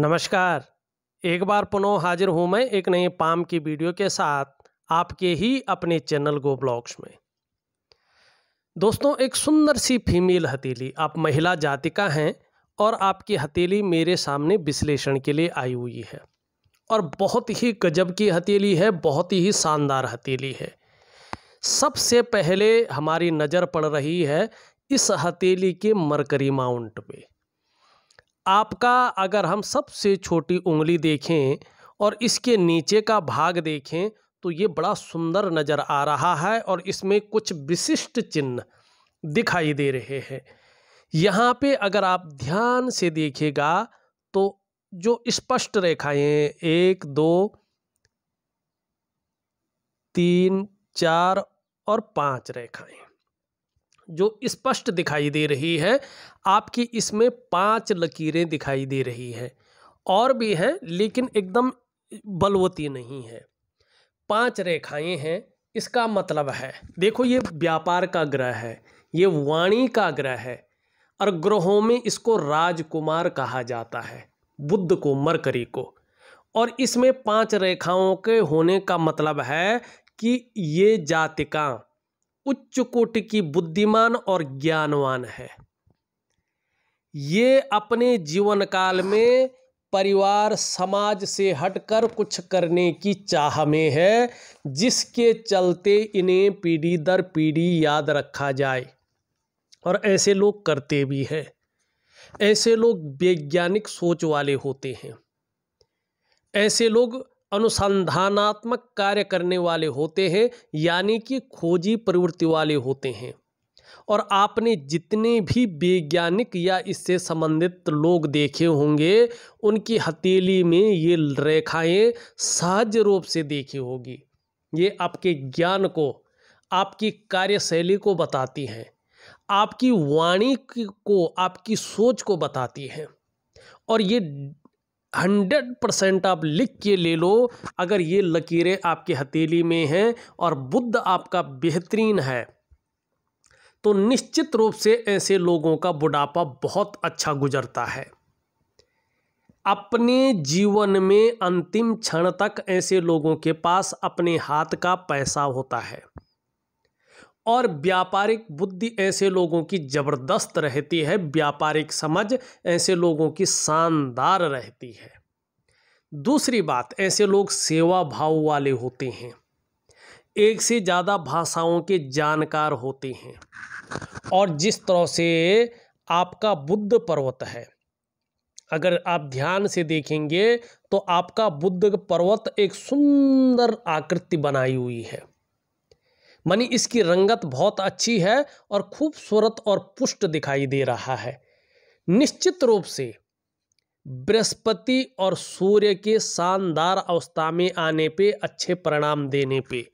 नमस्कार एक बार पुनः हाजिर हूं मैं एक नए पाम की वीडियो के साथ आपके ही अपने चैनल गो ब्लॉग्स में दोस्तों एक सुंदर सी फीमेल हथेली आप महिला जातिका हैं और आपकी हथेली मेरे सामने विश्लेषण के लिए आई हुई है और बहुत ही गजब की हथेली है बहुत ही शानदार हथेली है सबसे पहले हमारी नज़र पड़ रही है इस हथेली के मरकरी माउंट पे आपका अगर हम सबसे छोटी उंगली देखें और इसके नीचे का भाग देखें तो ये बड़ा सुंदर नज़र आ रहा है और इसमें कुछ विशिष्ट चिन्ह दिखाई दे रहे हैं यहाँ पे अगर आप ध्यान से देखेगा तो जो स्पष्ट रेखाएं एक दो तीन चार और पांच रेखाएं जो स्पष्ट दिखाई दे रही है आपकी इसमें पांच लकीरें दिखाई दे रही हैं और भी हैं लेकिन एकदम बलवती नहीं है पांच रेखाएं हैं इसका मतलब है देखो ये व्यापार का ग्रह है ये वाणी का ग्रह है और ग्रहों में इसको राजकुमार कहा जाता है बुद्ध को मरकरी को और इसमें पांच रेखाओं के होने का मतलब है कि ये जातिका उच्च कोटि की बुद्धिमान और ज्ञानवान है ये अपने जीवन काल में परिवार समाज से हटकर कुछ करने की चाह में है जिसके चलते इन्हें पीढ़ी दर पीढ़ी याद रखा जाए और ऐसे लोग करते भी हैं ऐसे लोग वैज्ञानिक सोच वाले होते हैं ऐसे लोग अनुसंधानात्मक कार्य करने वाले होते हैं यानी कि खोजी प्रवृत्ति वाले होते हैं और आपने जितने भी वैज्ञानिक या इससे संबंधित लोग देखे होंगे उनकी हथेली में ये रेखाएं सहज रूप से देखी होगी ये आपके ज्ञान को आपकी कार्यशैली को बताती हैं आपकी वाणी को आपकी सोच को बताती हैं और ये हंड्रेड परसेंट आप लिख के ले लो अगर ये लकीरें आपकी हथेली में हैं और बुद्ध आपका बेहतरीन है तो निश्चित रूप से ऐसे लोगों का बुढ़ापा बहुत अच्छा गुजरता है अपने जीवन में अंतिम क्षण तक ऐसे लोगों के पास अपने हाथ का पैसा होता है और व्यापारिक बुद्धि ऐसे लोगों की ज़बरदस्त रहती है व्यापारिक समझ ऐसे लोगों की शानदार रहती है दूसरी बात ऐसे लोग सेवा भाव वाले होते हैं एक से ज़्यादा भाषाओं के जानकार होते हैं और जिस तरह से आपका बुद्ध पर्वत है अगर आप ध्यान से देखेंगे तो आपका बुद्ध पर्वत एक सुंदर आकृति बनाई हुई है मनी इसकी रंगत बहुत अच्छी है और खूबसूरत और पुष्ट दिखाई दे रहा है निश्चित रूप से बृहस्पति और सूर्य के शानदार अवस्था में आने पे अच्छे परिणाम देने पे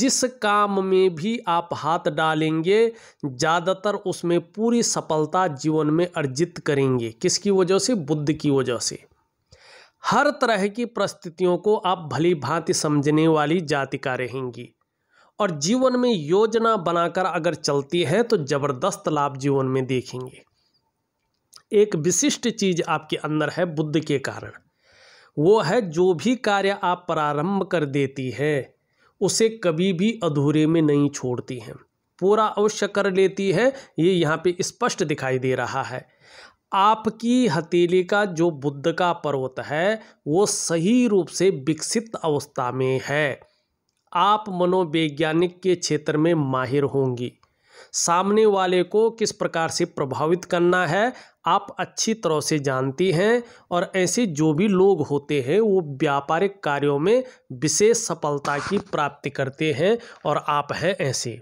जिस काम में भी आप हाथ डालेंगे ज़्यादातर उसमें पूरी सफलता जीवन में अर्जित करेंगे किसकी वजह से बुद्ध की वजह से हर तरह की परिस्थितियों को आप भली भांति समझने वाली जाति का रहेंगी और जीवन में योजना बनाकर अगर चलती है तो ज़बरदस्त लाभ जीवन में देखेंगे एक विशिष्ट चीज आपके अंदर है बुद्ध के कारण वो है जो भी कार्य आप प्रारंभ कर देती है उसे कभी भी अधूरे में नहीं छोड़ती हैं पूरा अवश्य कर लेती है ये यहाँ पे स्पष्ट दिखाई दे रहा है आपकी हथेली का जो बुद्ध का पर्वत है वो सही रूप से विकसित अवस्था में है आप मनोवैज्ञानिक के क्षेत्र में माहिर होंगी सामने वाले को किस प्रकार से प्रभावित करना है आप अच्छी तरह से जानती हैं और ऐसे जो भी लोग होते हैं वो व्यापारिक कार्यों में विशेष सफलता की प्राप्ति करते हैं और आप हैं ऐसे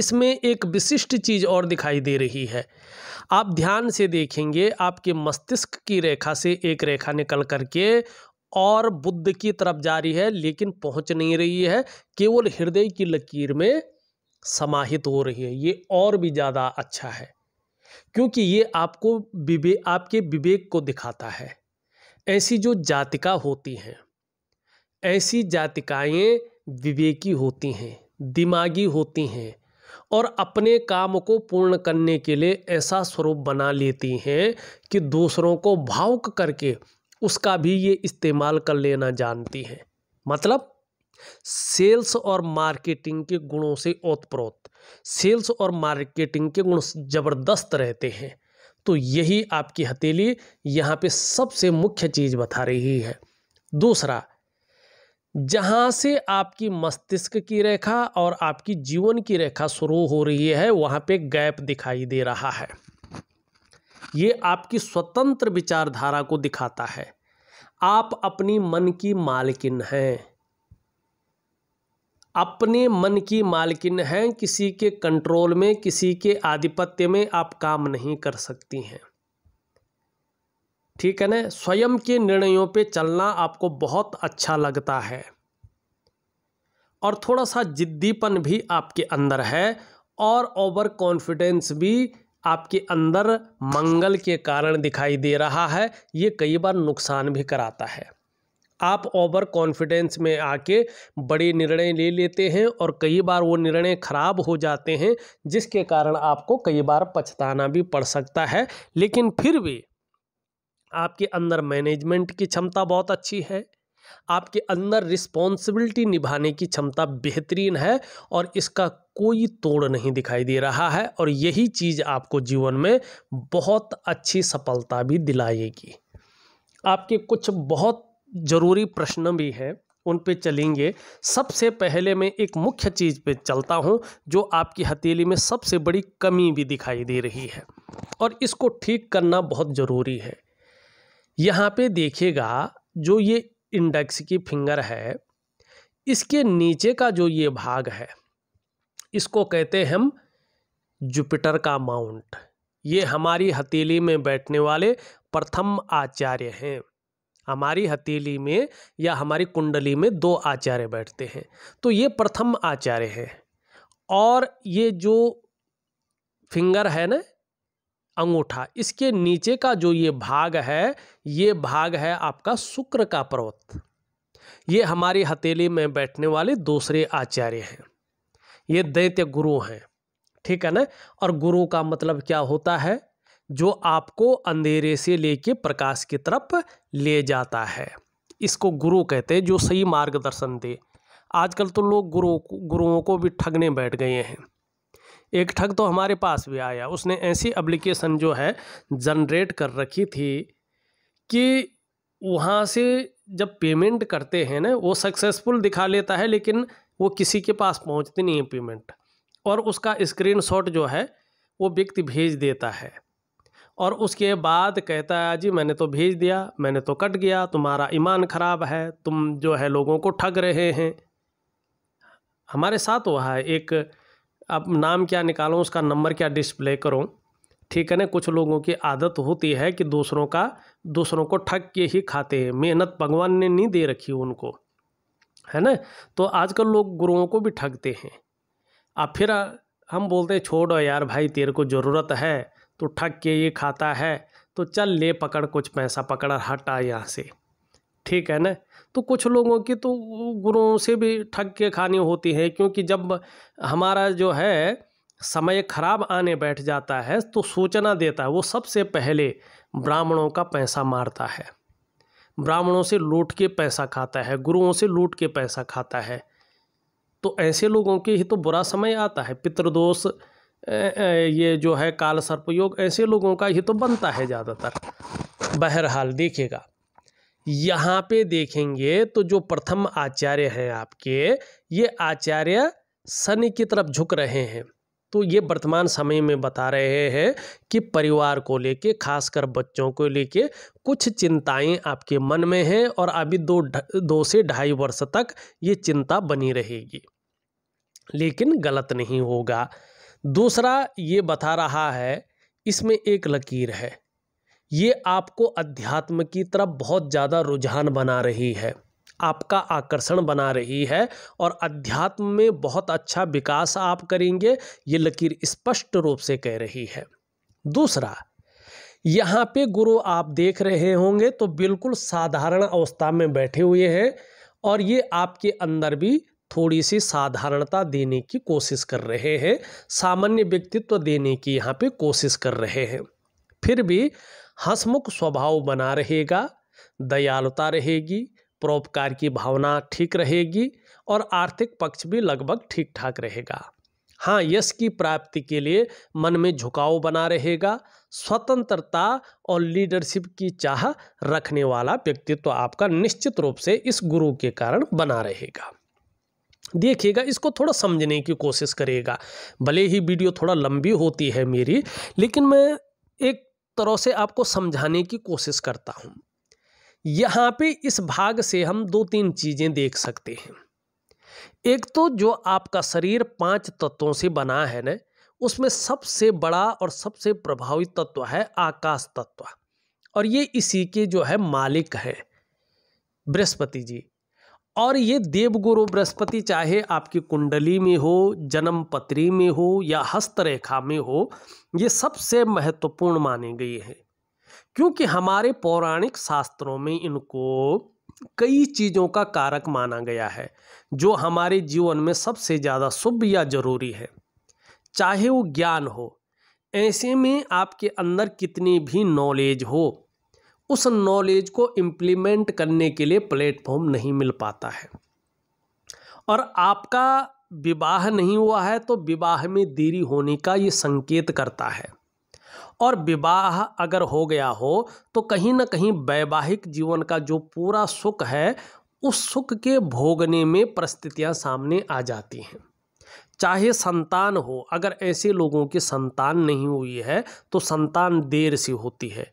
इसमें एक विशिष्ट चीज़ और दिखाई दे रही है आप ध्यान से देखेंगे आपके मस्तिष्क की रेखा से एक रेखा निकल करके और बुद्ध की तरफ जा रही है लेकिन पहुंच नहीं रही है केवल हृदय की लकीर में समाहित हो रही है ये और भी ज़्यादा अच्छा है क्योंकि ये आपको विवेक आपके विवेक को दिखाता है ऐसी जो जातिका होती हैं ऐसी जातिकाएँ विवेकी होती हैं दिमागी होती हैं और अपने काम को पूर्ण करने के लिए ऐसा स्वरूप बना लेती हैं कि दूसरों को भावुक करके उसका भी ये इस्तेमाल कर लेना जानती हैं मतलब सेल्स और मार्केटिंग के गुणों से ओतप्रोत सेल्स और मार्केटिंग के गुण जबरदस्त रहते हैं तो यही आपकी हथेली यहाँ पे सबसे मुख्य चीज़ बता रही है दूसरा जहाँ से आपकी मस्तिष्क की रेखा और आपकी जीवन की रेखा शुरू हो रही है वहाँ पे गैप दिखाई दे रहा है ये आपकी स्वतंत्र विचारधारा को दिखाता है आप अपनी मन की मालकिन हैं अपने मन की मालकिन हैं किसी के कंट्रोल में किसी के आधिपत्य में आप काम नहीं कर सकती हैं ठीक है ना स्वयं के निर्णयों पे चलना आपको बहुत अच्छा लगता है और थोड़ा सा जिद्दीपन भी आपके अंदर है और ओवर कॉन्फिडेंस भी आपके अंदर मंगल के कारण दिखाई दे रहा है ये कई बार नुकसान भी कराता है आप ओवर कॉन्फिडेंस में आके बड़े निर्णय ले लेते हैं और कई बार वो निर्णय खराब हो जाते हैं जिसके कारण आपको कई बार पछताना भी पड़ सकता है लेकिन फिर भी आपके अंदर मैनेजमेंट की क्षमता बहुत अच्छी है आपके अंदर रिस्पॉन्सिबिलिटी निभाने की क्षमता बेहतरीन है और इसका कोई तोड़ नहीं दिखाई दे रहा है और यही चीज़ आपको जीवन में बहुत अच्छी सफलता भी दिलाएगी आपके कुछ बहुत ज़रूरी प्रश्न भी हैं उन पे चलेंगे सबसे पहले मैं एक मुख्य चीज़ पे चलता हूँ जो आपकी हथेली में सबसे बड़ी कमी भी दिखाई दे रही है और इसको ठीक करना बहुत ज़रूरी है यहाँ पे देखिएगा जो ये इंडेक्स की फिंगर है इसके नीचे का जो ये भाग है इसको कहते हैं हम जुपिटर का माउंट ये हमारी हथेली में बैठने वाले प्रथम आचार्य हैं हमारी हथेली में या हमारी कुंडली में दो आचार्य बैठते हैं तो ये प्रथम आचार्य हैं और ये जो फिंगर है ना अंगूठा इसके नीचे का जो ये भाग है ये भाग है आपका शुक्र का पर्वत ये हमारी हथेली में बैठने वाले दूसरे आचार्य हैं ये दैत्य गुरु हैं ठीक है ना और गुरु का मतलब क्या होता है जो आपको अंधेरे से लेके प्रकाश की तरफ ले जाता है इसको गुरु कहते हैं जो सही मार्गदर्शन दे आजकल तो लोग गुरु गुरुओं को भी ठगने बैठ गए हैं एक ठग तो हमारे पास भी आया उसने ऐसी एप्लीकेशन जो है जनरेट कर रखी थी कि वहाँ से जब पेमेंट करते हैं ना वो सक्सेसफुल दिखा लेता है लेकिन वो किसी के पास पहुँचती नहीं है पेमेंट और उसका शॉट जो है वो व्यक्ति भेज देता है और उसके बाद कहता है जी मैंने तो भेज दिया मैंने तो कट गया तुम्हारा ईमान ख़राब है तुम जो है लोगों को ठग रहे हैं हमारे साथ हुआ है एक अब नाम क्या निकालो उसका नंबर क्या डिस्प्ले करो ठीक है ना कुछ लोगों की आदत होती है कि दूसरों का दूसरों को ठग के ही खाते हैं मेहनत भगवान ने नहीं दे रखी उनको है ना तो आजकल लोग गुरुओं को भी ठगते हैं अब फिर हम बोलते हैं छोड़ो यार भाई तेरे को ज़रूरत है तो ठग के ये खाता है तो चल ले पकड़ कुछ पैसा पकड़ हटा यहाँ से ठीक है ना तो कुछ लोगों की तो गुरुओं से भी ठग के खानी होती है क्योंकि जब हमारा जो है समय खराब आने बैठ जाता है तो सूचना देता है वो सबसे पहले ब्राह्मणों का पैसा मारता है ब्राह्मणों से लूट के पैसा खाता है गुरुओं से लूट के पैसा खाता है तो ऐसे लोगों के ही तो बुरा समय आता है पितृदोष ये जो है काल सर्पयोग ऐसे लोगों का ही तो बनता है ज़्यादातर बहरहाल देखिएगा यहाँ पे देखेंगे तो जो प्रथम आचार्य हैं आपके ये आचार्य शनि की तरफ झुक रहे हैं तो ये वर्तमान समय में बता रहे हैं कि परिवार को लेके खासकर बच्चों को लेके कुछ चिंताएं आपके मन में हैं और अभी दो दो से ढाई वर्ष तक ये चिंता बनी रहेगी लेकिन गलत नहीं होगा दूसरा ये बता रहा है इसमें एक लकीर है ये आपको अध्यात्म की तरफ बहुत ज़्यादा रुझान बना रही है आपका आकर्षण बना रही है और अध्यात्म में बहुत अच्छा विकास आप करेंगे ये लकीर स्पष्ट रूप से कह रही है दूसरा यहाँ पे गुरु आप देख रहे होंगे तो बिल्कुल साधारण अवस्था में बैठे हुए हैं और ये आपके अंदर भी थोड़ी सी साधारणता देने की कोशिश कर रहे हैं सामान्य व्यक्तित्व देने की यहाँ पे कोशिश कर रहे हैं फिर भी हंसमुख स्वभाव बना रहेगा दयालुता रहेगी परोपकार की भावना ठीक रहेगी और आर्थिक पक्ष भी लगभग ठीक ठाक रहेगा हाँ यश की प्राप्ति के लिए मन में झुकाव बना रहेगा स्वतंत्रता और लीडरशिप की चाह रखने वाला व्यक्तित्व तो आपका निश्चित रूप से इस गुरु के कारण बना रहेगा देखिएगा इसको थोड़ा समझने की कोशिश करिएगा भले ही वीडियो थोड़ा लंबी होती है मेरी लेकिन मैं एक तरह से आपको समझाने की कोशिश करता हूँ यहाँ पे इस भाग से हम दो तीन चीज़ें देख सकते हैं एक तो जो आपका शरीर पांच तत्वों से बना है ना उसमें सबसे बड़ा और सबसे प्रभावी तत्व है आकाश तत्व और ये इसी के जो है मालिक है बृहस्पति जी और ये देवगुरु बृहस्पति चाहे आपकी कुंडली में हो जन्म पत्री में हो या हस्तरेखा में हो ये सबसे महत्वपूर्ण माने गए हैं क्योंकि हमारे पौराणिक शास्त्रों में इनको कई चीज़ों का कारक माना गया है जो हमारे जीवन में सबसे ज़्यादा शुभ या जरूरी है चाहे वो ज्ञान हो ऐसे में आपके अंदर कितनी भी नॉलेज हो उस नॉलेज को इम्प्लीमेंट करने के लिए प्लेटफॉर्म नहीं मिल पाता है और आपका विवाह नहीं हुआ है तो विवाह में देरी होने का ये संकेत करता है और विवाह अगर हो गया हो तो कहीं ना कहीं वैवाहिक जीवन का जो पूरा सुख है उस सुख के भोगने में परिस्थितियाँ सामने आ जाती हैं चाहे संतान हो अगर ऐसे लोगों की संतान नहीं हुई है तो संतान देर से होती है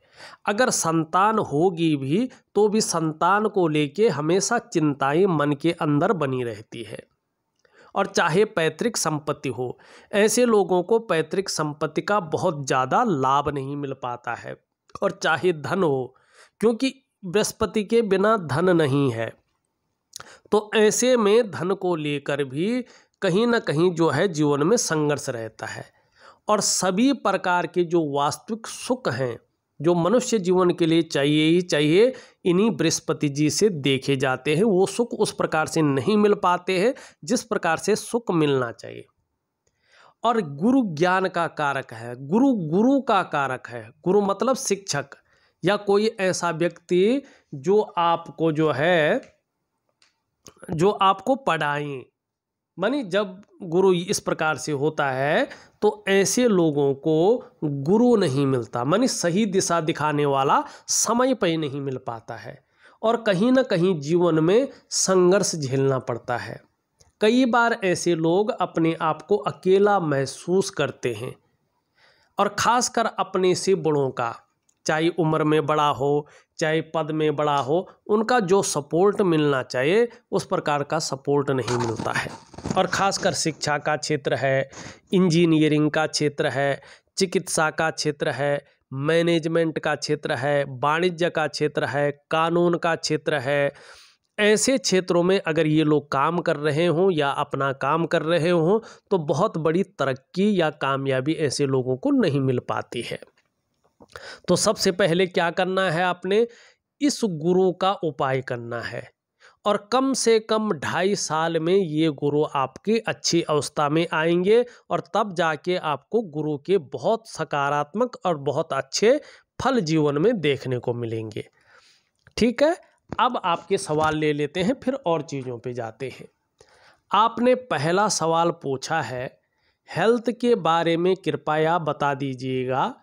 अगर संतान होगी भी तो भी संतान को लेके हमेशा चिंताएं मन के अंदर बनी रहती है और चाहे पैतृक संपत्ति हो ऐसे लोगों को पैतृक संपत्ति का बहुत ज़्यादा लाभ नहीं मिल पाता है और चाहे धन हो क्योंकि बृहस्पति के बिना धन नहीं है तो ऐसे में धन को लेकर भी कहीं ना कहीं जो है जीवन में संघर्ष रहता है और सभी प्रकार के जो वास्तविक सुख हैं जो मनुष्य जीवन के लिए चाहिए ही चाहिए इन्हीं बृहस्पति जी से देखे जाते हैं वो सुख उस प्रकार से नहीं मिल पाते हैं जिस प्रकार से सुख मिलना चाहिए और गुरु ज्ञान का कारक है गुरु गुरु का कारक है गुरु मतलब शिक्षक या कोई ऐसा व्यक्ति जो आपको जो है जो आपको पढ़ाएं मानी जब गुरु इस प्रकार से होता है तो ऐसे लोगों को गुरु नहीं मिलता मानी सही दिशा दिखाने वाला समय पर नहीं मिल पाता है और कहीं ना कहीं जीवन में संघर्ष झेलना पड़ता है कई बार ऐसे लोग अपने आप को अकेला महसूस करते हैं और ख़ासकर अपने से बड़ों का चाहे उम्र में बड़ा हो चाहे पद में बड़ा हो उनका जो सपोर्ट मिलना चाहिए उस प्रकार का सपोर्ट नहीं मिलता है और ख़ासकर शिक्षा का क्षेत्र है इंजीनियरिंग का क्षेत्र है चिकित्सा का क्षेत्र है मैनेजमेंट का क्षेत्र है वाणिज्य का क्षेत्र है कानून का क्षेत्र है ऐसे क्षेत्रों में अगर ये लोग काम कर रहे हों या अपना काम कर रहे हों तो बहुत बड़ी तरक्की या कामयाबी ऐसे लोगों को नहीं मिल पाती है तो सबसे पहले क्या करना है आपने इस गुरु का उपाय करना है और कम से कम ढाई साल में ये गुरु आपकी अच्छी अवस्था में आएंगे और तब जाके आपको गुरु के बहुत सकारात्मक और बहुत अच्छे फल जीवन में देखने को मिलेंगे ठीक है अब आपके सवाल ले लेते हैं फिर और चीज़ों पे जाते हैं आपने पहला सवाल पूछा है हेल्थ के बारे में कृपया बता दीजिएगा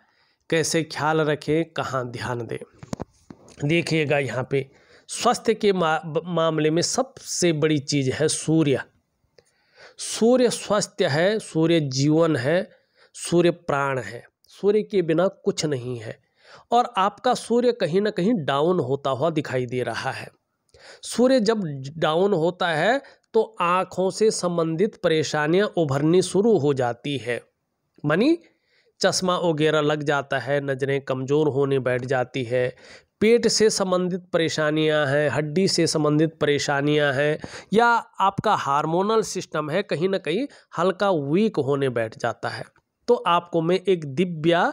कैसे ख्याल रखें कहाँ ध्यान दें देखिएगा यहाँ पे स्वास्थ्य के मामले में सबसे बड़ी चीज़ है सूर्य सूर्य स्वास्थ्य है सूर्य जीवन है सूर्य प्राण है सूर्य के बिना कुछ नहीं है और आपका सूर्य कहीं ना कहीं डाउन होता हुआ दिखाई दे रहा है सूर्य जब डाउन होता है तो आँखों से संबंधित परेशानियां उभरनी शुरू हो जाती है मनी चश्मा वगैरह लग जाता है नज़रें कमज़ोर होने बैठ जाती है पेट से संबंधित परेशानियां हैं हड्डी से संबंधित परेशानियां हैं या आपका हार्मोनल सिस्टम है कहीं ना कहीं हल्का वीक होने बैठ जाता है तो आपको मैं एक दिव्या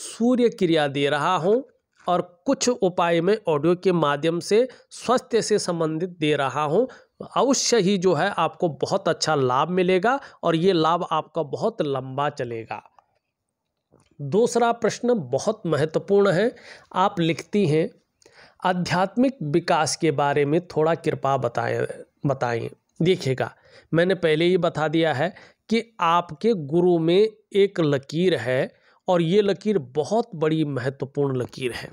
सूर्य क्रिया दे रहा हूँ और कुछ उपाय में ऑडियो के माध्यम से स्वास्थ्य से संबंधित दे रहा हूँ अवश्य ही जो है आपको बहुत अच्छा लाभ मिलेगा और ये लाभ आपका बहुत लंबा चलेगा दूसरा प्रश्न बहुत महत्वपूर्ण है आप लिखती हैं आध्यात्मिक विकास के बारे में थोड़ा कृपा बताए बताएं देखिएगा मैंने पहले ही बता दिया है कि आपके गुरु में एक लकीर है और ये लकीर बहुत बड़ी महत्वपूर्ण लकीर है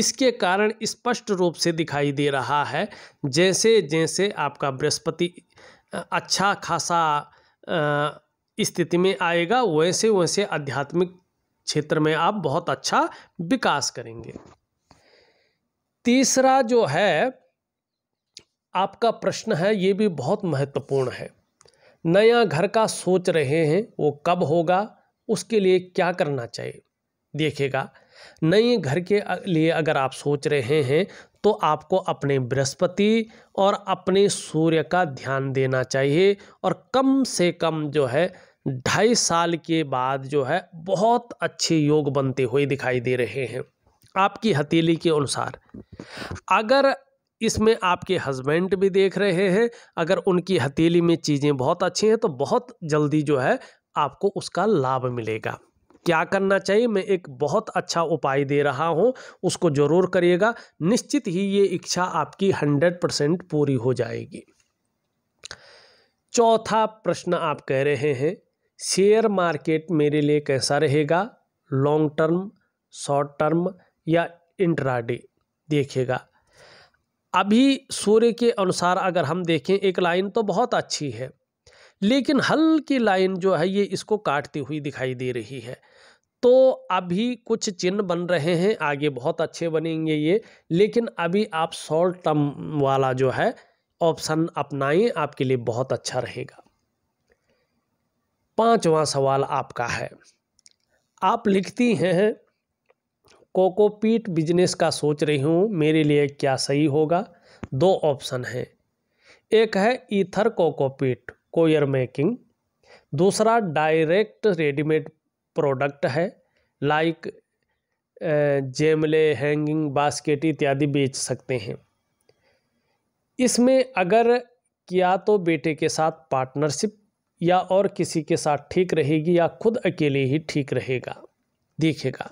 इसके कारण स्पष्ट रूप से दिखाई दे रहा है जैसे जैसे आपका बृहस्पति अच्छा खासा स्थिति में आएगा वैसे वैसे आध्यात्मिक क्षेत्र में आप बहुत अच्छा विकास करेंगे तीसरा जो है आपका प्रश्न है ये भी बहुत महत्वपूर्ण है नया घर का सोच रहे हैं वो कब होगा उसके लिए क्या करना चाहिए देखिएगा नए घर के लिए अगर आप सोच रहे हैं तो आपको अपने बृहस्पति और अपने सूर्य का ध्यान देना चाहिए और कम से कम जो है ढाई साल के बाद जो है बहुत अच्छे योग बनते हुए दिखाई दे रहे हैं आपकी हथेली के अनुसार अगर इसमें आपके हस्बैंड भी देख रहे हैं अगर उनकी हथेली में चीज़ें बहुत अच्छी हैं तो बहुत जल्दी जो है आपको उसका लाभ मिलेगा क्या करना चाहिए मैं एक बहुत अच्छा उपाय दे रहा हूँ उसको ज़रूर करिएगा निश्चित ही ये इच्छा आपकी हंड्रेड परसेंट पूरी हो जाएगी चौथा प्रश्न आप कह रहे हैं शेयर मार्केट मेरे लिए कैसा रहेगा लॉन्ग टर्म शॉर्ट टर्म या इंट्राडे देखेगा अभी सूर्य के अनुसार अगर हम देखें एक लाइन तो बहुत अच्छी है लेकिन हल्की लाइन जो है ये इसको काटती हुई दिखाई दे रही है तो अभी कुछ चिन्ह बन रहे हैं आगे बहुत अच्छे बनेंगे ये लेकिन अभी आप शॉर्ट टर्म वाला जो है ऑप्शन अपनाएं आपके लिए बहुत अच्छा रहेगा पांचवा सवाल आपका है आप लिखती हैं कोकोपीट बिजनेस का सोच रही हूँ मेरे लिए क्या सही होगा दो ऑप्शन हैं एक है ईथर कोकोपीट कोयर मेकिंग दूसरा डायरेक्ट रेडीमेड प्रोडक्ट है लाइक जेमले हैंगिंग बास्केट इत्यादि बेच सकते हैं इसमें अगर किया तो बेटे के साथ पार्टनरशिप या और किसी के साथ ठीक रहेगी या खुद अकेले ही ठीक रहेगा देखिएगा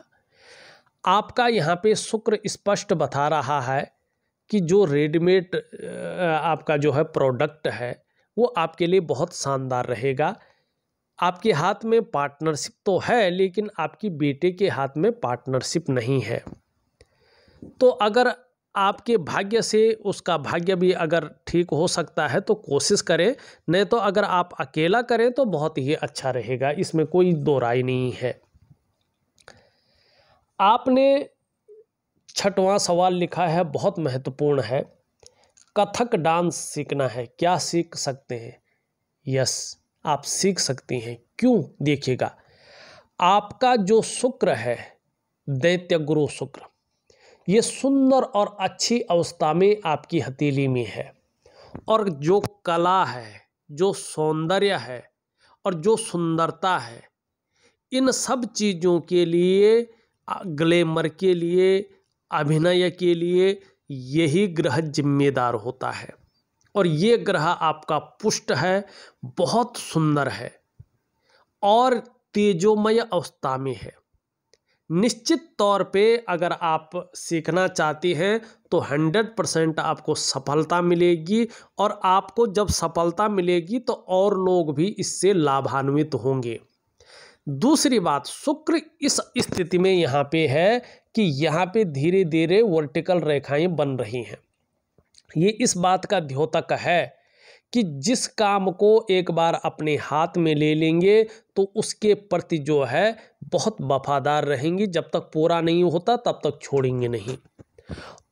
आपका यहाँ पे शुक्र स्पष्ट बता रहा है कि जो रेडीमेड आपका जो है प्रोडक्ट है वो आपके लिए बहुत शानदार रहेगा आपके हाथ में पार्टनरशिप तो है लेकिन आपकी बेटे के हाथ में पार्टनरशिप नहीं है तो अगर आपके भाग्य से उसका भाग्य भी अगर ठीक हो सकता है तो कोशिश करें नहीं तो अगर आप अकेला करें तो बहुत ही अच्छा रहेगा इसमें कोई दो राय नहीं है आपने छठवां सवाल लिखा है बहुत महत्वपूर्ण है कथक डांस सीखना है क्या सीख सकते हैं यस आप सीख सकती हैं क्यों देखिएगा आपका जो शुक्र है दैत्य गुरु शुक्र ये सुंदर और अच्छी अवस्था में आपकी हथेली में है और जो कला है जो सौंदर्य है और जो सुंदरता है इन सब चीज़ों के लिए ग्लैमर के लिए अभिनय के लिए यही ग्रह जिम्मेदार होता है और ये ग्रह आपका पुष्ट है बहुत सुंदर है और तेजोमय अवस्था में है निश्चित तौर पे अगर आप सीखना चाहती हैं तो 100 परसेंट आपको सफलता मिलेगी और आपको जब सफलता मिलेगी तो और लोग भी इससे लाभान्वित होंगे दूसरी बात शुक्र इस स्थिति में यहाँ पे है कि यहाँ पे धीरे धीरे वर्टिकल रेखाएं बन रही हैं ये इस बात का द्योतक है कि जिस काम को एक बार अपने हाथ में ले लेंगे तो उसके प्रति जो है बहुत वफादार रहेंगे जब तक पूरा नहीं होता तब तक छोड़ेंगे नहीं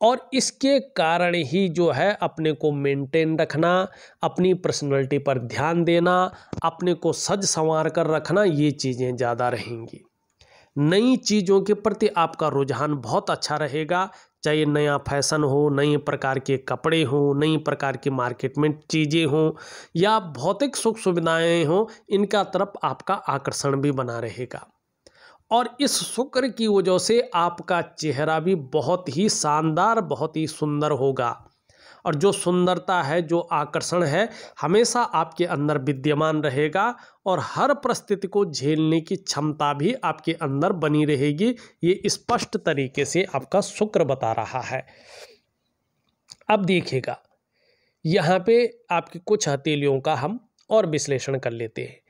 और इसके कारण ही जो है अपने को मेंटेन रखना अपनी पर्सनैलिटी पर ध्यान देना अपने को सज संवार कर रखना ये चीज़ें ज़्यादा रहेंगी नई चीज़ों के प्रति आपका रुझान बहुत अच्छा रहेगा चाहे नया फैशन हो नए प्रकार के कपड़े हों नई प्रकार की मार्केट में चीज़ें हों या भौतिक सुख सुविधाएं हों इनका तरफ आपका आकर्षण भी बना रहेगा और इस शुक्र की वजह से आपका चेहरा भी बहुत ही शानदार बहुत ही सुंदर होगा और जो सुंदरता है जो आकर्षण है हमेशा आपके अंदर विद्यमान रहेगा और हर परिस्थिति को झेलने की क्षमता भी आपके अंदर बनी रहेगी ये स्पष्ट तरीके से आपका शुक्र बता रहा है अब देखिएगा यहाँ पे आपकी कुछ हथेलियों का हम और विश्लेषण कर लेते हैं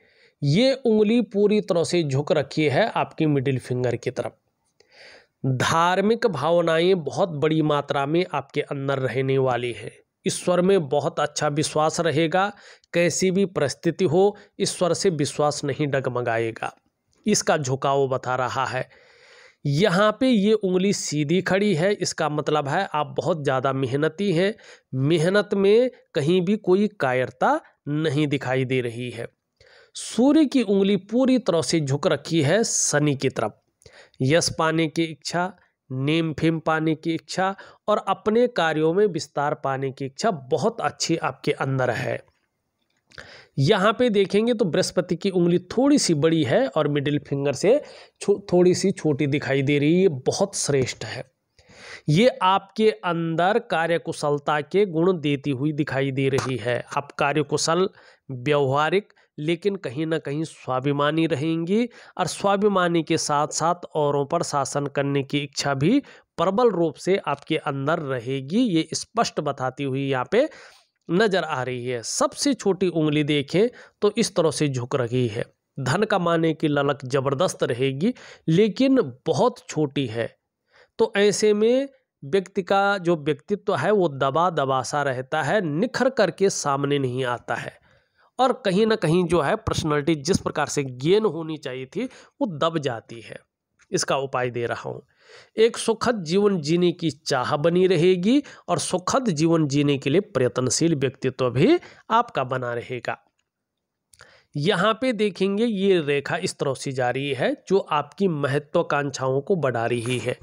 ये उंगली पूरी तरह से झुक रखी है आपकी मिडिल फिंगर की तरफ धार्मिक भावनाएं बहुत बड़ी मात्रा में आपके अंदर रहने वाली है ईश्वर में बहुत अच्छा विश्वास रहेगा कैसी भी परिस्थिति हो ईश्वर से विश्वास नहीं डगमगाएगा इसका झुकाव बता रहा है यहाँ पे ये उंगली सीधी खड़ी है इसका मतलब है आप बहुत ज़्यादा मेहनती हैं मेहनत में कहीं भी कोई कायरता नहीं दिखाई दे रही है सूर्य की उंगली पूरी तरह से झुक रखी है शनि की तरफ यश पाने की इच्छा नेम फेम पाने की इच्छा और अपने कार्यों में विस्तार पाने की इच्छा बहुत अच्छी आपके अंदर है यहाँ पे देखेंगे तो बृहस्पति की उंगली थोड़ी सी बड़ी है और मिडिल फिंगर से थोड़ी सी छोटी दिखाई दे रही है बहुत श्रेष्ठ है ये आपके अंदर कार्यकुशलता के गुण देती हुई दिखाई दे रही है आप कार्यकुशल व्यवहारिक लेकिन कहीं ना कहीं स्वाभिमानी रहेंगी और स्वाभिमानी के साथ साथ औरों पर शासन करने की इच्छा भी प्रबल रूप से आपके अंदर रहेगी ये स्पष्ट बताती हुई यहाँ पे नज़र आ रही है सबसे छोटी उंगली देखें तो इस तरह से झुक रही है धन कमाने की ललक जबरदस्त रहेगी लेकिन बहुत छोटी है तो ऐसे में व्यक्ति का जो व्यक्तित्व है वो दबा दबासा रहता है निखर करके सामने नहीं आता है और कहीं ना कहीं जो है पर्सनैलिटी जिस प्रकार से गेन होनी चाहिए थी वो दब जाती है इसका उपाय दे रहा हूँ एक सुखद जीवन जीने की चाह बनी रहेगी और सुखद जीवन जीने के लिए प्रयत्नशील व्यक्तित्व तो भी आपका बना रहेगा यहाँ पे देखेंगे ये रेखा इस तरह से जा रही है जो आपकी महत्वाकांक्षाओं को बढ़ा रही है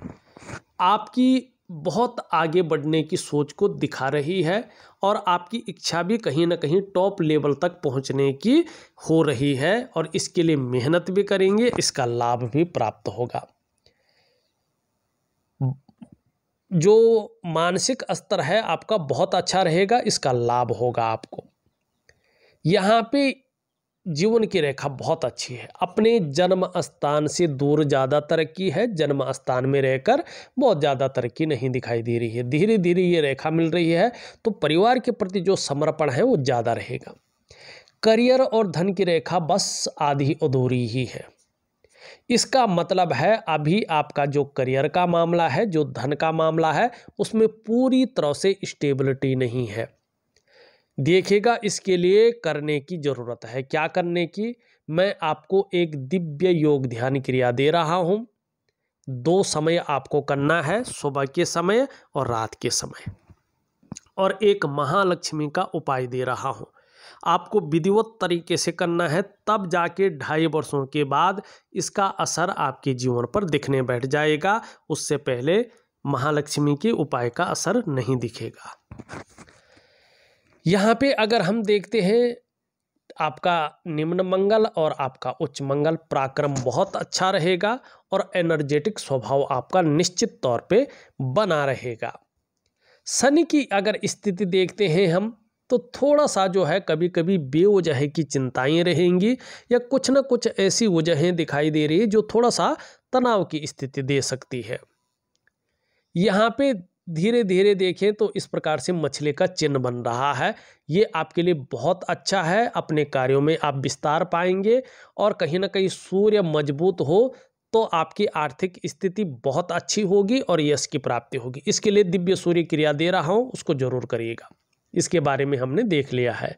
आपकी बहुत आगे बढ़ने की सोच को दिखा रही है और आपकी इच्छा भी कहीं ना कहीं टॉप लेवल तक पहुंचने की हो रही है और इसके लिए मेहनत भी करेंगे इसका लाभ भी प्राप्त होगा जो मानसिक स्तर है आपका बहुत अच्छा रहेगा इसका लाभ होगा आपको यहाँ पे जीवन की रेखा बहुत अच्छी है अपने जन्म स्थान से दूर ज़्यादा तरक्की है जन्म स्थान में रहकर बहुत ज़्यादा तरक्की नहीं दिखाई दे रही है धीरे धीरे ये रेखा मिल रही है तो परिवार के प्रति जो समर्पण है वो ज़्यादा रहेगा करियर और धन की रेखा बस आधी अधूरी ही है इसका मतलब है अभी आपका जो करियर का मामला है जो धन का मामला है उसमें पूरी तरह से स्टेबिलिटी नहीं है देखेगा इसके लिए करने की ज़रूरत है क्या करने की मैं आपको एक दिव्य योग ध्यान क्रिया दे रहा हूँ दो समय आपको करना है सुबह के समय और रात के समय और एक महालक्ष्मी का उपाय दे रहा हूँ आपको विधिवत तरीके से करना है तब जाके ढाई वर्षों के बाद इसका असर आपके जीवन पर दिखने बैठ जाएगा उससे पहले महालक्ष्मी के उपाय का असर नहीं दिखेगा यहाँ पे अगर हम देखते हैं आपका निम्न मंगल और आपका उच्च मंगल पराक्रम बहुत अच्छा रहेगा और एनर्जेटिक स्वभाव आपका निश्चित तौर पे बना रहेगा शनि की अगर स्थिति देखते हैं हम तो थोड़ा सा जो है कभी कभी बेवजह की चिंताएं रहेंगी या कुछ ना कुछ ऐसी वजहें दिखाई दे रही है जो थोड़ा सा तनाव की स्थिति दे सकती है यहाँ पे धीरे धीरे देखें तो इस प्रकार से मछली का चिन्ह बन रहा है ये आपके लिए बहुत अच्छा है अपने कार्यों में आप विस्तार पाएंगे और कहीं ना कहीं सूर्य मजबूत हो तो आपकी आर्थिक स्थिति बहुत अच्छी होगी और यश की प्राप्ति होगी इसके लिए दिव्य सूर्य क्रिया दे रहा हूँ उसको जरूर करिएगा इसके बारे में हमने देख लिया है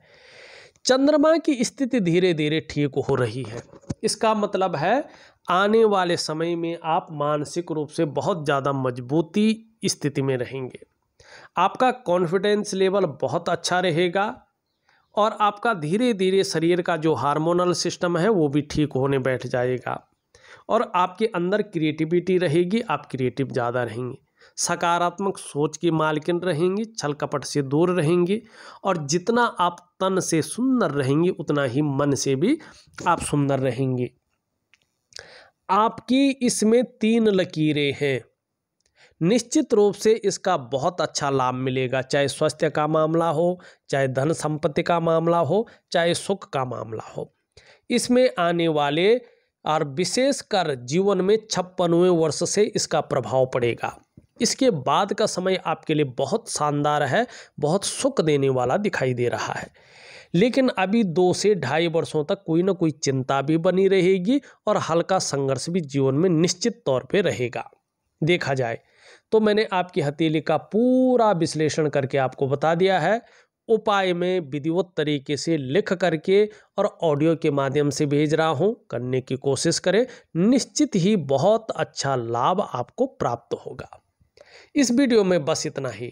चंद्रमा की स्थिति धीरे धीरे ठीक हो रही है इसका मतलब है आने वाले समय में आप मानसिक रूप से बहुत ज़्यादा मजबूती स्थिति में रहेंगे आपका कॉन्फिडेंस लेवल बहुत अच्छा रहेगा और आपका धीरे धीरे शरीर का जो हार्मोनल सिस्टम है वो भी ठीक होने बैठ जाएगा और आपके अंदर क्रिएटिविटी रहेगी आप क्रिएटिव ज़्यादा रहेंगे सकारात्मक सोच की मालकिन रहेंगी छल कपट से दूर रहेंगी और जितना आप तन से सुंदर रहेंगी उतना ही मन से भी आप सुंदर रहेंगी आपकी इसमें तीन लकीरें हैं निश्चित रूप से इसका बहुत अच्छा लाभ मिलेगा चाहे स्वास्थ्य का मामला हो चाहे धन संपत्ति का मामला हो चाहे सुख का मामला हो इसमें आने वाले और विशेषकर जीवन में छप्पनवें वर्ष से इसका प्रभाव पड़ेगा इसके बाद का समय आपके लिए बहुत शानदार है बहुत सुख देने वाला दिखाई दे रहा है लेकिन अभी दो से ढाई वर्षों तक कोई ना कोई चिंता भी बनी रहेगी और हल्का संघर्ष भी जीवन में निश्चित तौर पर रहेगा देखा जाए तो मैंने आपकी हथेली का पूरा विश्लेषण करके आपको बता दिया है उपाय में विधिवत तरीके से लिख करके और ऑडियो के माध्यम से भेज रहा हूँ करने की कोशिश करें निश्चित ही बहुत अच्छा लाभ आपको प्राप्त होगा इस वीडियो में बस इतना ही